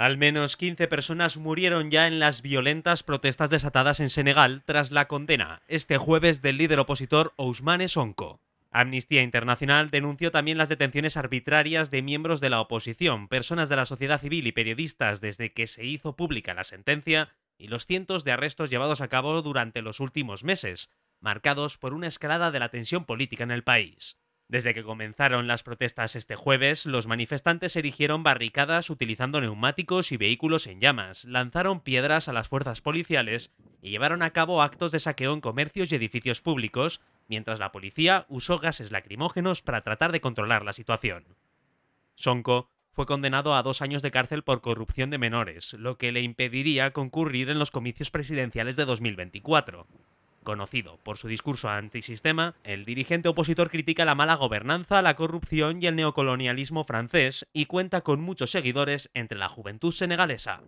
Al menos 15 personas murieron ya en las violentas protestas desatadas en Senegal tras la condena este jueves del líder opositor Ousmane Sonko. Amnistía Internacional denunció también las detenciones arbitrarias de miembros de la oposición, personas de la sociedad civil y periodistas desde que se hizo pública la sentencia y los cientos de arrestos llevados a cabo durante los últimos meses, marcados por una escalada de la tensión política en el país. Desde que comenzaron las protestas este jueves, los manifestantes erigieron barricadas utilizando neumáticos y vehículos en llamas, lanzaron piedras a las fuerzas policiales y llevaron a cabo actos de saqueo en comercios y edificios públicos, mientras la policía usó gases lacrimógenos para tratar de controlar la situación. Sonko fue condenado a dos años de cárcel por corrupción de menores, lo que le impediría concurrir en los comicios presidenciales de 2024. Conocido por su discurso antisistema, el dirigente opositor critica la mala gobernanza, la corrupción y el neocolonialismo francés y cuenta con muchos seguidores entre la juventud senegalesa.